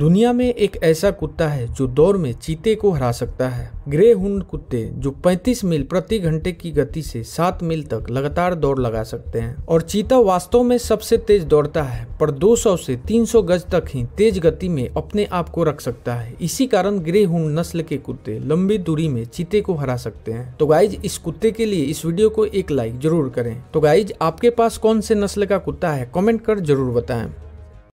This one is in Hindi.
दुनिया में एक ऐसा कुत्ता है जो दौड़ में चीते को हरा सकता है ग्रे हुंड कुत्ते जो 35 मील प्रति घंटे की गति से 7 मील तक लगातार दौड़ लगा सकते हैं और चीता वास्तव में सबसे तेज दौड़ता है पर 200 से 300 गज तक ही तेज गति में अपने आप को रख सकता है इसी कारण ग्रे हुंड नस्ल के कुत्ते लंबी दूरी में चीते को हरा सकते हैं तो गाइज इस कुत्ते के लिए इस वीडियो को एक लाइक जरूर करें तो गाइज आपके पास कौन से नस्ल का कुत्ता है कॉमेंट कर जरूर बताए